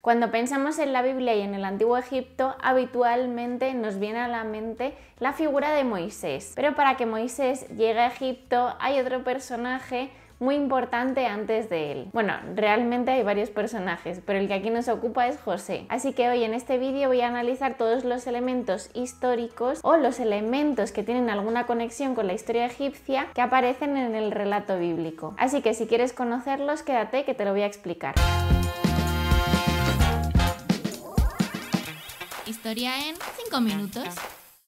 Cuando pensamos en la Biblia y en el Antiguo Egipto, habitualmente nos viene a la mente la figura de Moisés. Pero para que Moisés llegue a Egipto hay otro personaje muy importante antes de él. Bueno, realmente hay varios personajes, pero el que aquí nos ocupa es José. Así que hoy en este vídeo voy a analizar todos los elementos históricos o los elementos que tienen alguna conexión con la historia egipcia que aparecen en el relato bíblico. Así que si quieres conocerlos, quédate que te lo voy a explicar. historia en 5 minutos.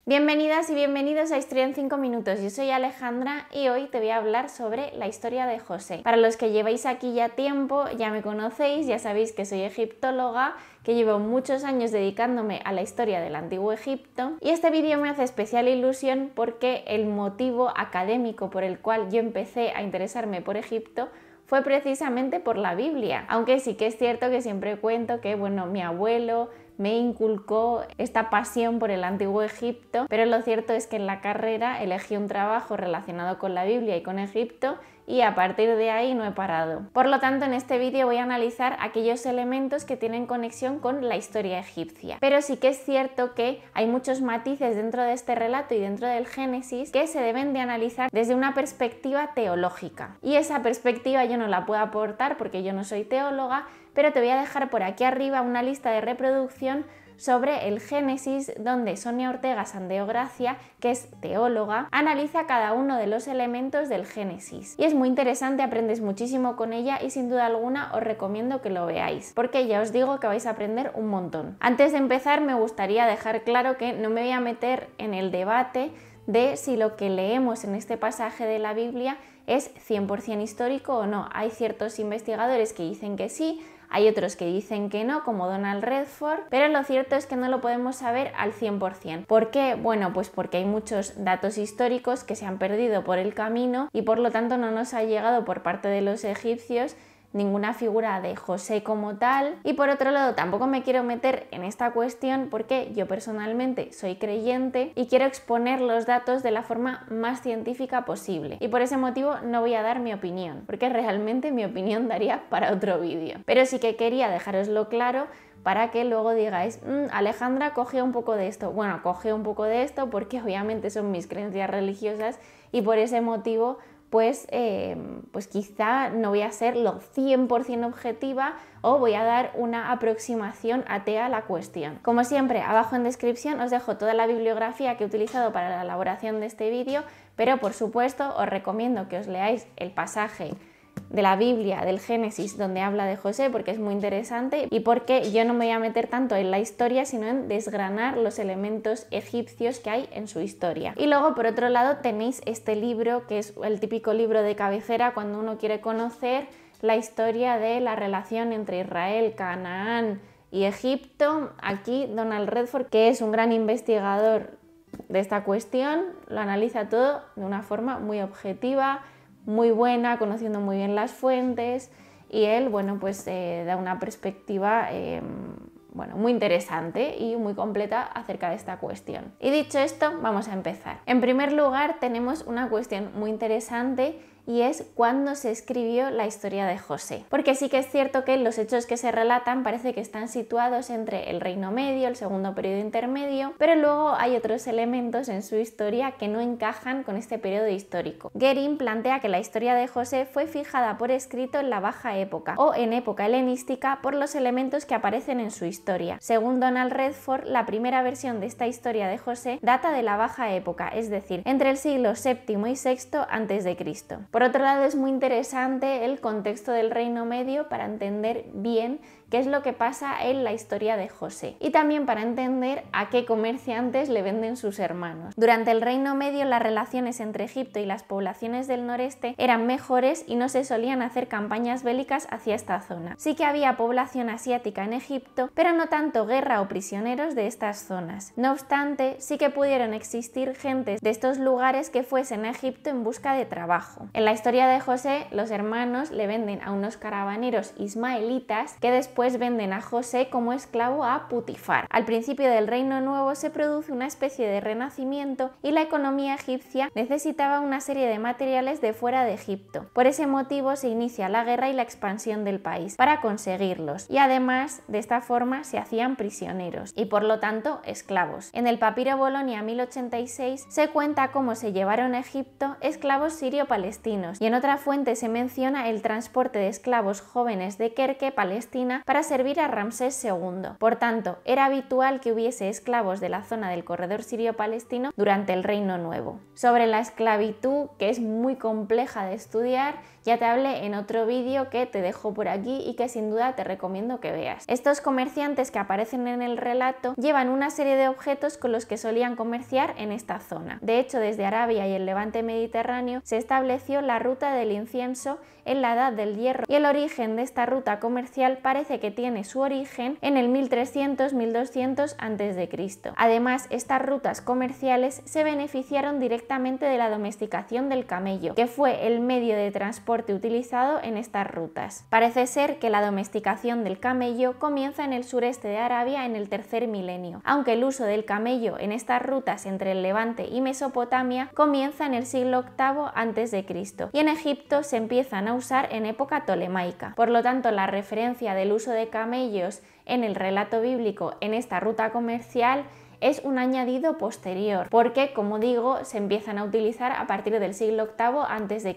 Bienvenidas y bienvenidos a Historia en 5 minutos. Yo soy Alejandra y hoy te voy a hablar sobre la historia de José. Para los que lleváis aquí ya tiempo, ya me conocéis, ya sabéis que soy egiptóloga, que llevo muchos años dedicándome a la historia del antiguo Egipto y este vídeo me hace especial ilusión porque el motivo académico por el cual yo empecé a interesarme por Egipto fue precisamente por la Biblia. Aunque sí que es cierto que siempre cuento que, bueno, mi abuelo me inculcó esta pasión por el antiguo Egipto, pero lo cierto es que en la carrera elegí un trabajo relacionado con la Biblia y con Egipto y a partir de ahí no he parado. Por lo tanto, en este vídeo voy a analizar aquellos elementos que tienen conexión con la historia egipcia. Pero sí que es cierto que hay muchos matices dentro de este relato y dentro del Génesis que se deben de analizar desde una perspectiva teológica. Y esa perspectiva yo no la puedo aportar porque yo no soy teóloga, pero te voy a dejar por aquí arriba una lista de reproducción sobre el Génesis, donde Sonia Ortega Sandeogracia, que es teóloga, analiza cada uno de los elementos del Génesis. Y es muy interesante, aprendes muchísimo con ella y sin duda alguna os recomiendo que lo veáis, porque ya os digo que vais a aprender un montón. Antes de empezar, me gustaría dejar claro que no me voy a meter en el debate de si lo que leemos en este pasaje de la Biblia ¿Es 100% histórico o no? Hay ciertos investigadores que dicen que sí, hay otros que dicen que no, como Donald Redford, pero lo cierto es que no lo podemos saber al 100%. ¿Por qué? Bueno, pues porque hay muchos datos históricos que se han perdido por el camino y por lo tanto no nos ha llegado por parte de los egipcios ninguna figura de José como tal. Y por otro lado, tampoco me quiero meter en esta cuestión porque yo personalmente soy creyente y quiero exponer los datos de la forma más científica posible. Y por ese motivo no voy a dar mi opinión, porque realmente mi opinión daría para otro vídeo. Pero sí que quería dejaroslo claro para que luego digáis, mm, Alejandra coge un poco de esto. Bueno, coge un poco de esto porque obviamente son mis creencias religiosas y por ese motivo pues, eh, pues quizá no voy a ser lo 100% objetiva o voy a dar una aproximación atea a la cuestión. Como siempre, abajo en descripción os dejo toda la bibliografía que he utilizado para la elaboración de este vídeo, pero por supuesto os recomiendo que os leáis el pasaje de la Biblia, del Génesis, donde habla de José, porque es muy interesante y porque yo no me voy a meter tanto en la historia, sino en desgranar los elementos egipcios que hay en su historia. Y luego, por otro lado, tenéis este libro, que es el típico libro de cabecera cuando uno quiere conocer la historia de la relación entre Israel, Canaán y Egipto. Aquí Donald Redford, que es un gran investigador de esta cuestión, lo analiza todo de una forma muy objetiva, muy buena, conociendo muy bien las fuentes y él, bueno, pues eh, da una perspectiva em, bueno, muy interesante y muy completa acerca de esta cuestión. Y dicho esto, vamos a empezar. En primer lugar, tenemos una cuestión muy interesante y es cuando se escribió la historia de José. Porque sí que es cierto que los hechos que se relatan parece que están situados entre el Reino Medio, el segundo Período intermedio, pero luego hay otros elementos en su historia que no encajan con este periodo histórico. Gerin plantea que la historia de José fue fijada por escrito en la Baja Época o en época helenística por los elementos que aparecen en su historia. Según Donald Redford, la primera versión de esta historia de José data de la Baja Época, es decir, entre el siglo VII y VI a.C. Por otro lado, es muy interesante el contexto del Reino Medio para entender bien qué es lo que pasa en la historia de José. Y también para entender a qué comerciantes le venden sus hermanos. Durante el Reino Medio las relaciones entre Egipto y las poblaciones del noreste eran mejores y no se solían hacer campañas bélicas hacia esta zona. Sí que había población asiática en Egipto, pero no tanto guerra o prisioneros de estas zonas. No obstante, sí que pudieron existir gentes de estos lugares que fuesen a Egipto en busca de trabajo. En la historia de José, los hermanos le venden a unos caravaneros ismaelitas que después pues venden a José como esclavo a Putifar. Al principio del Reino Nuevo se produce una especie de renacimiento y la economía egipcia necesitaba una serie de materiales de fuera de Egipto. Por ese motivo se inicia la guerra y la expansión del país para conseguirlos y además de esta forma se hacían prisioneros y por lo tanto esclavos. En el papiro Bolonia 1086 se cuenta cómo se llevaron a Egipto esclavos sirio-palestinos y en otra fuente se menciona el transporte de esclavos jóvenes de Kerke, Palestina, para servir a Ramsés II. Por tanto, era habitual que hubiese esclavos de la zona del corredor sirio-palestino durante el Reino Nuevo. Sobre la esclavitud, que es muy compleja de estudiar, ya te hablé en otro vídeo que te dejo por aquí y que sin duda te recomiendo que veas. Estos comerciantes que aparecen en el relato llevan una serie de objetos con los que solían comerciar en esta zona. De hecho, desde Arabia y el levante mediterráneo se estableció la ruta del incienso en la Edad del Hierro y el origen de esta ruta comercial parece que tiene su origen en el 1300-1200 a.C. Además, estas rutas comerciales se beneficiaron directamente de la domesticación del camello, que fue el medio de transporte utilizado en estas rutas. Parece ser que la domesticación del camello comienza en el sureste de Arabia en el tercer milenio, aunque el uso del camello en estas rutas entre el Levante y Mesopotamia comienza en el siglo VIII a.C. y en Egipto se empiezan a usar en época tolemaica. Por lo tanto, la referencia del uso de camellos en el relato bíblico en esta ruta comercial es un añadido posterior, porque como digo, se empiezan a utilizar a partir del siglo VIII a.C.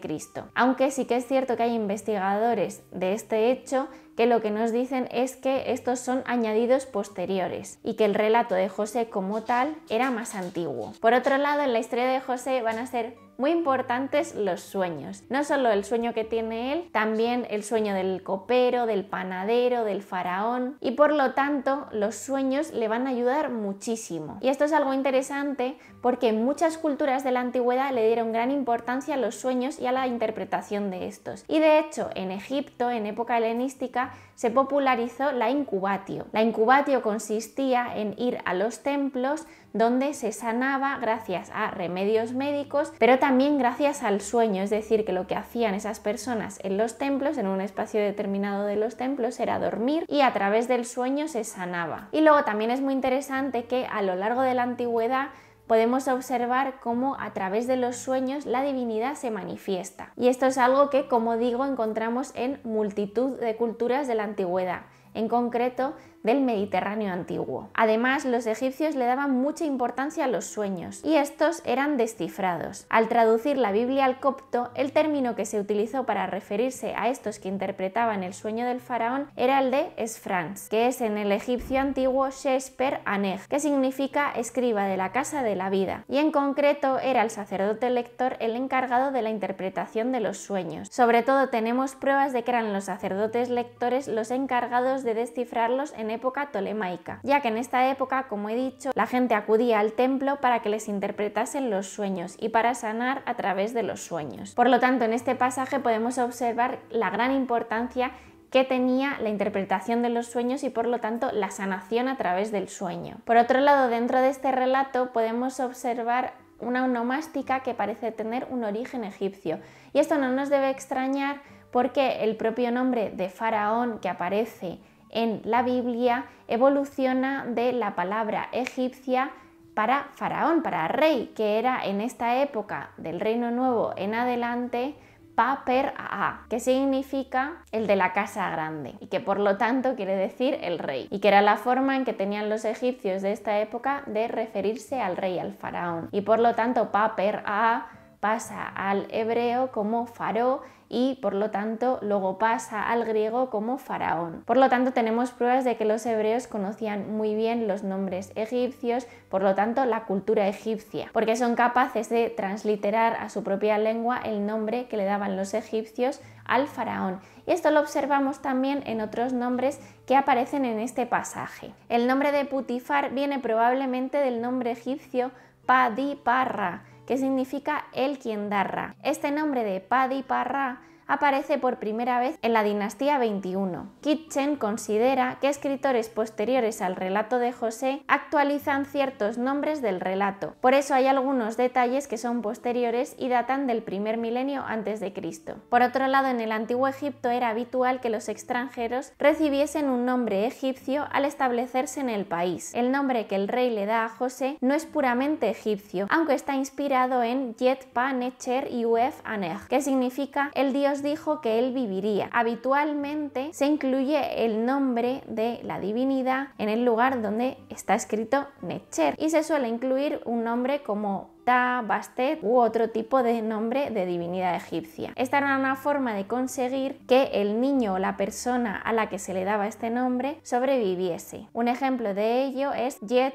Aunque sí que es cierto que hay investigadores de este hecho que lo que nos dicen es que estos son añadidos posteriores y que el relato de José como tal era más antiguo. Por otro lado, en la historia de José van a ser muy importantes los sueños. No solo el sueño que tiene él, también el sueño del copero, del panadero, del faraón. Y por lo tanto, los sueños le van a ayudar muchísimo. Y esto es algo interesante porque muchas culturas de la antigüedad le dieron gran importancia a los sueños y a la interpretación de estos. Y de hecho, en Egipto, en época helenística, se popularizó la incubatio. La incubatio consistía en ir a los templos donde se sanaba gracias a remedios médicos, pero también gracias al sueño, es decir, que lo que hacían esas personas en los templos, en un espacio determinado de los templos, era dormir y a través del sueño se sanaba. Y luego también es muy interesante que a lo largo de la antigüedad podemos observar cómo a través de los sueños la divinidad se manifiesta. Y esto es algo que, como digo, encontramos en multitud de culturas de la antigüedad. En concreto, del Mediterráneo antiguo. Además, los egipcios le daban mucha importancia a los sueños y estos eran descifrados. Al traducir la Biblia al copto, el término que se utilizó para referirse a estos que interpretaban el sueño del faraón era el de esfrans, que es en el egipcio antiguo Shesper Aneg, que significa escriba de la casa de la vida, y en concreto era el sacerdote lector el encargado de la interpretación de los sueños. Sobre todo tenemos pruebas de que eran los sacerdotes lectores los encargados de descifrarlos en época tolemaica, ya que en esta época, como he dicho, la gente acudía al templo para que les interpretasen los sueños y para sanar a través de los sueños. Por lo tanto, en este pasaje podemos observar la gran importancia que tenía la interpretación de los sueños y por lo tanto la sanación a través del sueño. Por otro lado, dentro de este relato podemos observar una onomástica que parece tener un origen egipcio. Y esto no nos debe extrañar porque el propio nombre de faraón que aparece en la Biblia evoluciona de la palabra egipcia para faraón, para rey, que era en esta época del Reino Nuevo en adelante paper a, que significa el de la casa grande y que por lo tanto quiere decir el rey y que era la forma en que tenían los egipcios de esta época de referirse al rey, al faraón y por lo tanto paper a pasa al hebreo como faro y por lo tanto luego pasa al griego como faraón. Por lo tanto tenemos pruebas de que los hebreos conocían muy bien los nombres egipcios, por lo tanto la cultura egipcia, porque son capaces de transliterar a su propia lengua el nombre que le daban los egipcios al faraón. Y esto lo observamos también en otros nombres que aparecen en este pasaje. El nombre de Putifar viene probablemente del nombre egipcio Padiparra, que significa el quien darra. Este nombre de Padiparra aparece por primera vez en la dinastía 21. Kitchen considera que escritores posteriores al relato de José actualizan ciertos nombres del relato. Por eso hay algunos detalles que son posteriores y datan del primer milenio antes de Cristo. Por otro lado, en el antiguo Egipto era habitual que los extranjeros recibiesen un nombre egipcio al establecerse en el país. El nombre que el rey le da a José no es puramente egipcio, aunque está inspirado en Yet Pa Necher Yuef Aneg, que significa el dios dijo que él viviría. Habitualmente se incluye el nombre de la divinidad en el lugar donde está escrito Necher y se suele incluir un nombre como Ta Bastet u otro tipo de nombre de divinidad egipcia. Esta era una forma de conseguir que el niño o la persona a la que se le daba este nombre sobreviviese. Un ejemplo de ello es Yet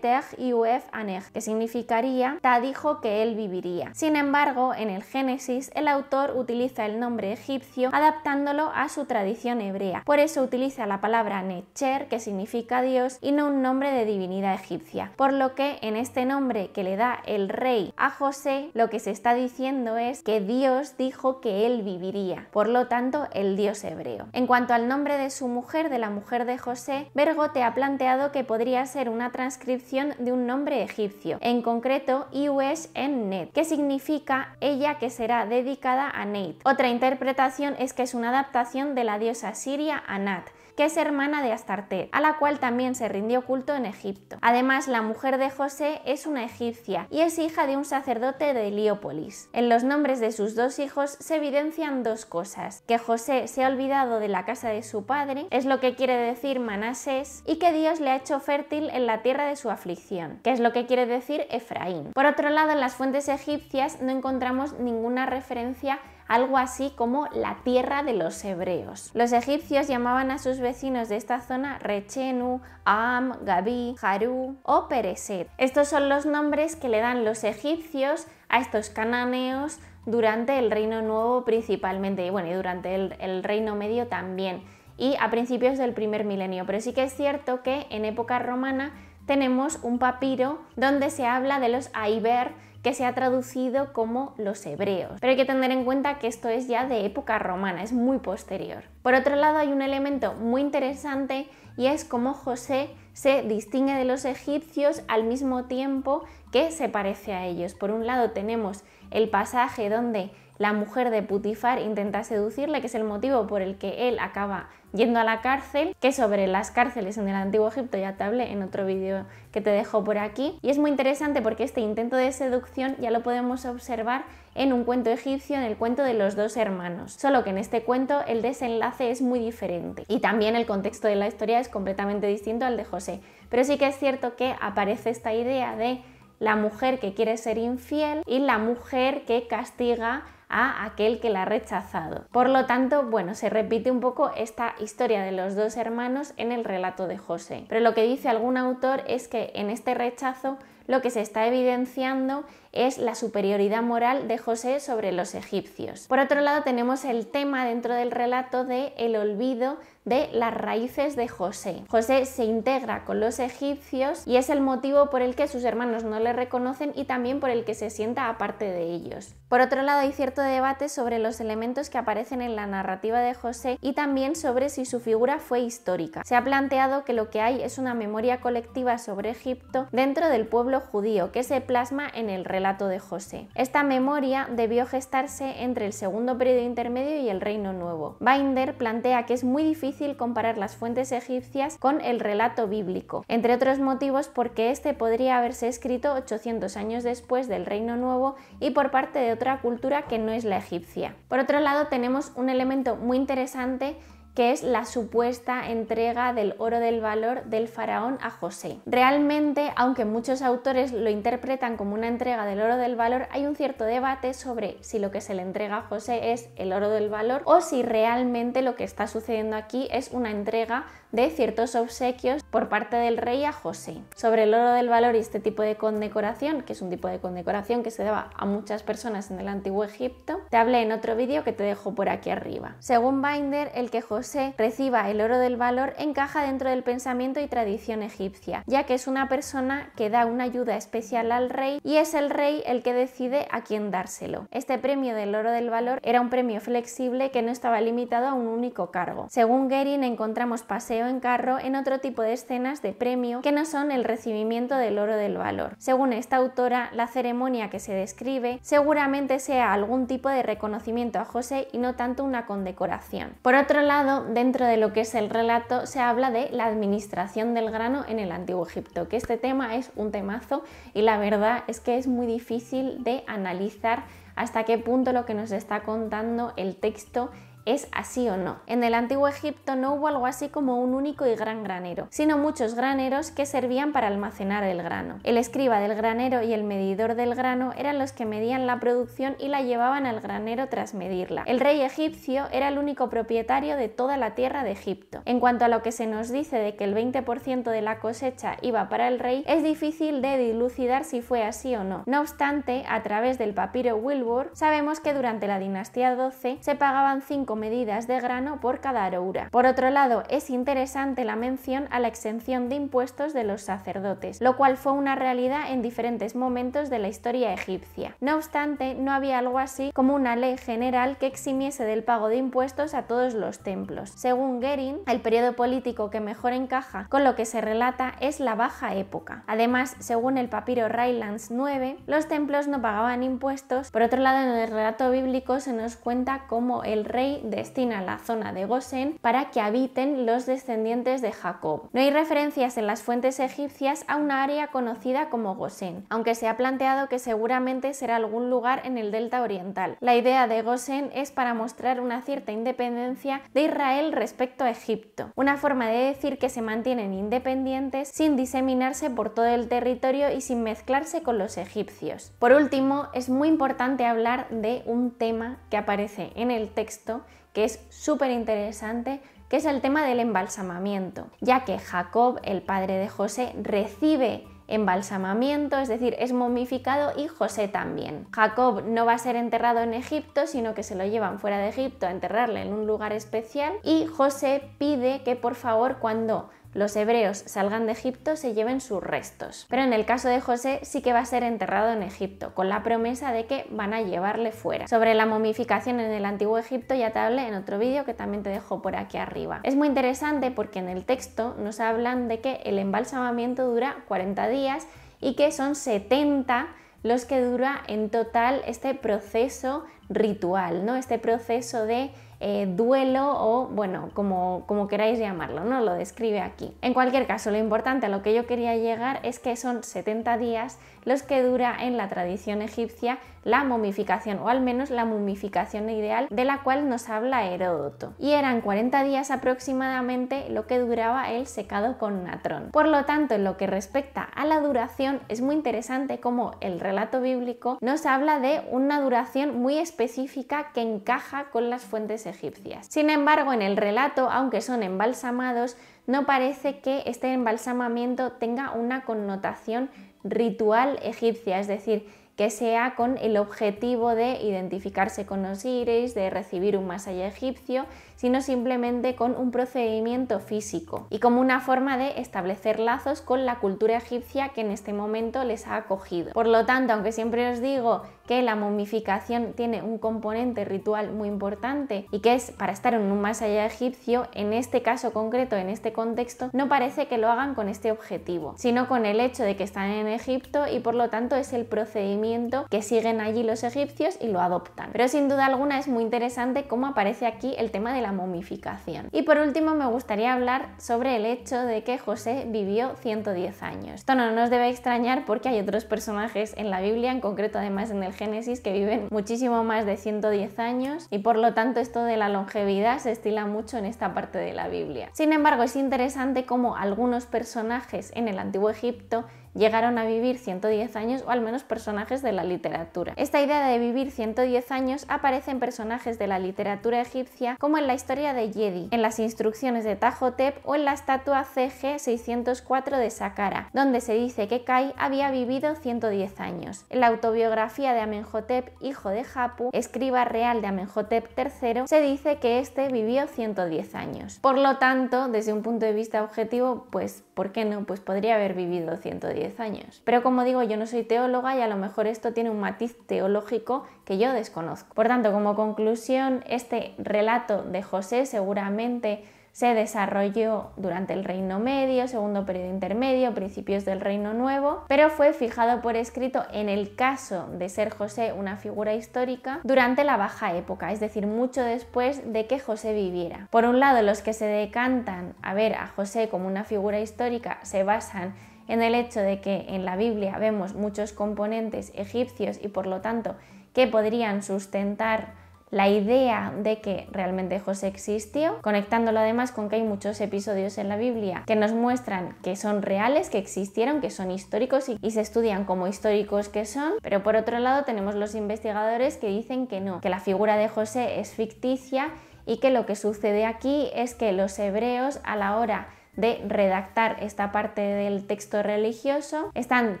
y Uef aneg que significaría Ta dijo que él viviría. Sin embargo, en el Génesis el autor utiliza el nombre egipcio adaptándolo a su tradición hebrea. Por eso utiliza la palabra Necher, que significa Dios, y no un nombre de divinidad egipcia. Por lo que en este nombre que le da el rey a José, lo que se está diciendo es que Dios dijo que él viviría, por lo tanto el Dios hebreo. En cuanto al nombre de su mujer, de la mujer de José, Bergote ha planteado que podría ser una transcripción de un nombre egipcio, en concreto Iwesh en Net, que significa ella que será dedicada a Neit. Otra interpretación es que es una adaptación de la diosa siria Anat, que es hermana de Astarte, a la cual también se rindió culto en Egipto. Además, la mujer de José es una egipcia y es hija de un sacerdote de Heliópolis. En los nombres de sus dos hijos se evidencian dos cosas, que José se ha olvidado de la casa de su padre, es lo que quiere decir Manasés, y que Dios le ha hecho fértil en la tierra de su aflicción, que es lo que quiere decir Efraín. Por otro lado, en las fuentes egipcias no encontramos ninguna referencia algo así como la tierra de los hebreos. Los egipcios llamaban a sus vecinos de esta zona Rechenu, Am, Gabi, Haru o Pereset. Estos son los nombres que le dan los egipcios a estos cananeos durante el Reino Nuevo principalmente y bueno, y durante el, el Reino Medio también y a principios del primer milenio. Pero sí que es cierto que en época romana tenemos un papiro donde se habla de los Aiber, que se ha traducido como los hebreos. Pero hay que tener en cuenta que esto es ya de época romana, es muy posterior. Por otro lado, hay un elemento muy interesante y es cómo José se distingue de los egipcios al mismo tiempo que se parece a ellos. Por un lado tenemos el pasaje donde la mujer de Putifar intenta seducirle, que es el motivo por el que él acaba yendo a la cárcel, que sobre las cárceles en el Antiguo Egipto ya te hablé en otro vídeo que te dejo por aquí. Y es muy interesante porque este intento de seducción ya lo podemos observar en un cuento egipcio, en el cuento de los dos hermanos. Solo que en este cuento el desenlace es muy diferente. Y también el contexto de la historia es completamente distinto al de José. Pero sí que es cierto que aparece esta idea de la mujer que quiere ser infiel y la mujer que castiga a aquel que la ha rechazado. Por lo tanto, bueno, se repite un poco esta historia de los dos hermanos en el relato de José. Pero lo que dice algún autor es que en este rechazo lo que se está evidenciando es la superioridad moral de José sobre los egipcios. Por otro lado, tenemos el tema dentro del relato de el olvido de las raíces de José. José se integra con los egipcios y es el motivo por el que sus hermanos no le reconocen y también por el que se sienta aparte de ellos. Por otro lado, hay cierto debate sobre los elementos que aparecen en la narrativa de José y también sobre si su figura fue histórica. Se ha planteado que lo que hay es una memoria colectiva sobre Egipto dentro del pueblo judío que se plasma en el relato de José. Esta memoria debió gestarse entre el segundo periodo intermedio y el Reino Nuevo. Binder plantea que es muy difícil comparar las fuentes egipcias con el relato bíblico, entre otros motivos porque este podría haberse escrito 800 años después del Reino Nuevo y por parte de otra cultura que no es la egipcia. Por otro lado, tenemos un elemento muy interesante que es la supuesta entrega del oro del valor del faraón a José. Realmente, aunque muchos autores lo interpretan como una entrega del oro del valor, hay un cierto debate sobre si lo que se le entrega a José es el oro del valor o si realmente lo que está sucediendo aquí es una entrega de ciertos obsequios por parte del rey a José. Sobre el oro del valor y este tipo de condecoración, que es un tipo de condecoración que se daba a muchas personas en el antiguo Egipto, te hablé en otro vídeo que te dejo por aquí arriba. Según Binder, el que José reciba el oro del valor encaja dentro del pensamiento y tradición egipcia, ya que es una persona que da una ayuda especial al rey y es el rey el que decide a quién dárselo. Este premio del oro del valor era un premio flexible que no estaba limitado a un único cargo. Según Gerin encontramos paseos en carro en otro tipo de escenas de premio que no son el recibimiento del oro del valor. Según esta autora, la ceremonia que se describe seguramente sea algún tipo de reconocimiento a José y no tanto una condecoración. Por otro lado, dentro de lo que es el relato se habla de la administración del grano en el antiguo Egipto, que este tema es un temazo y la verdad es que es muy difícil de analizar hasta qué punto lo que nos está contando el texto ¿Es así o no? En el antiguo Egipto no hubo algo así como un único y gran granero, sino muchos graneros que servían para almacenar el grano. El escriba del granero y el medidor del grano eran los que medían la producción y la llevaban al granero tras medirla. El rey egipcio era el único propietario de toda la tierra de Egipto. En cuanto a lo que se nos dice de que el 20% de la cosecha iba para el rey, es difícil de dilucidar si fue así o no. No obstante, a través del papiro Wilbur, sabemos que durante la dinastía XII se pagaban 5 medidas de grano por cada aroura. Por otro lado, es interesante la mención a la exención de impuestos de los sacerdotes, lo cual fue una realidad en diferentes momentos de la historia egipcia. No obstante, no había algo así como una ley general que eximiese del pago de impuestos a todos los templos. Según Gerin, el periodo político que mejor encaja con lo que se relata es la Baja Época. Además, según el papiro Rylands 9, los templos no pagaban impuestos. Por otro lado, en el relato bíblico se nos cuenta cómo el rey destina la zona de Gosén para que habiten los descendientes de Jacob. No hay referencias en las fuentes egipcias a una área conocida como Gosén, aunque se ha planteado que seguramente será algún lugar en el delta oriental. La idea de Gosén es para mostrar una cierta independencia de Israel respecto a Egipto, una forma de decir que se mantienen independientes sin diseminarse por todo el territorio y sin mezclarse con los egipcios. Por último, es muy importante hablar de un tema que aparece en el texto que es súper interesante, que es el tema del embalsamamiento, ya que Jacob, el padre de José, recibe embalsamamiento, es decir, es momificado y José también. Jacob no va a ser enterrado en Egipto, sino que se lo llevan fuera de Egipto a enterrarle en un lugar especial y José pide que por favor cuando los hebreos salgan de Egipto se lleven sus restos. Pero en el caso de José sí que va a ser enterrado en Egipto, con la promesa de que van a llevarle fuera. Sobre la momificación en el antiguo Egipto ya te hablé en otro vídeo que también te dejo por aquí arriba. Es muy interesante porque en el texto nos hablan de que el embalsamamiento dura 40 días y que son 70 los que dura en total este proceso ritual, ¿no? Este proceso de eh, duelo o, bueno, como, como queráis llamarlo, ¿no? Lo describe aquí. En cualquier caso, lo importante a lo que yo quería llegar es que son 70 días los que dura en la tradición egipcia la momificación, o al menos la momificación ideal de la cual nos habla Heródoto. Y eran 40 días aproximadamente lo que duraba el secado con natrón. Por lo tanto, en lo que respecta a la duración, es muy interesante cómo el relato bíblico nos habla de una duración muy específica que encaja con las fuentes egipcias. Sin embargo, en el relato, aunque son embalsamados, no parece que este embalsamamiento tenga una connotación ritual egipcia, es decir, que sea con el objetivo de identificarse con Osiris, de recibir un masaje egipcio sino simplemente con un procedimiento físico y como una forma de establecer lazos con la cultura egipcia que en este momento les ha acogido. Por lo tanto, aunque siempre os digo que la momificación tiene un componente ritual muy importante y que es para estar en un más allá egipcio, en este caso concreto, en este contexto, no parece que lo hagan con este objetivo, sino con el hecho de que están en Egipto y por lo tanto es el procedimiento que siguen allí los egipcios y lo adoptan. Pero sin duda alguna es muy interesante cómo aparece aquí el tema de la momificación. Y por último me gustaría hablar sobre el hecho de que José vivió 110 años. Esto no nos debe extrañar porque hay otros personajes en la Biblia, en concreto además en el Génesis, que viven muchísimo más de 110 años y por lo tanto esto de la longevidad se estila mucho en esta parte de la Biblia. Sin embargo, es interesante cómo algunos personajes en el Antiguo Egipto llegaron a vivir 110 años o al menos personajes de la literatura. Esta idea de vivir 110 años aparece en personajes de la literatura egipcia como en la historia de Yedi, en las instrucciones de Tahotep o en la estatua CG 604 de Saqqara, donde se dice que Kai había vivido 110 años. En la autobiografía de Amenhotep, hijo de Hapu, escriba real de Amenhotep III, se dice que este vivió 110 años. Por lo tanto, desde un punto de vista objetivo, pues ¿por qué no? Pues podría haber vivido 110 años. Pero como digo, yo no soy teóloga y a lo mejor esto tiene un matiz teológico que yo desconozco. Por tanto, como conclusión, este relato de José seguramente se desarrolló durante el Reino Medio, segundo periodo intermedio, principios del Reino Nuevo, pero fue fijado por escrito en el caso de ser José una figura histórica durante la Baja Época, es decir, mucho después de que José viviera. Por un lado, los que se decantan a ver a José como una figura histórica se basan en el hecho de que en la Biblia vemos muchos componentes egipcios y por lo tanto que podrían sustentar la idea de que realmente José existió, conectándolo además con que hay muchos episodios en la Biblia que nos muestran que son reales, que existieron, que son históricos y, se estudian como históricos que son, pero por otro lado tenemos los investigadores que dicen que no, que la figura de José es ficticia y que lo que sucede aquí es que los hebreos a la hora de redactar esta parte del texto religioso, están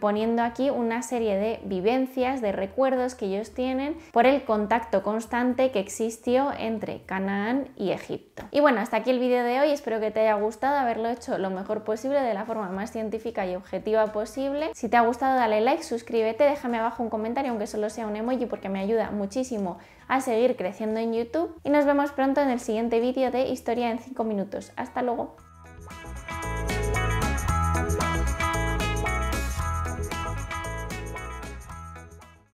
poniendo aquí una serie de vivencias, de recuerdos que ellos tienen por el contacto constante que existió entre Canaán y Egipto. Y bueno, hasta aquí el vídeo de hoy, espero que te haya gustado haberlo hecho lo mejor posible, de la forma más científica y objetiva posible. Si te ha gustado dale like, suscríbete, déjame abajo un comentario, aunque solo sea un emoji, porque me ayuda muchísimo a seguir creciendo en YouTube. Y nos vemos pronto en el siguiente vídeo de Historia en 5 minutos. Hasta luego.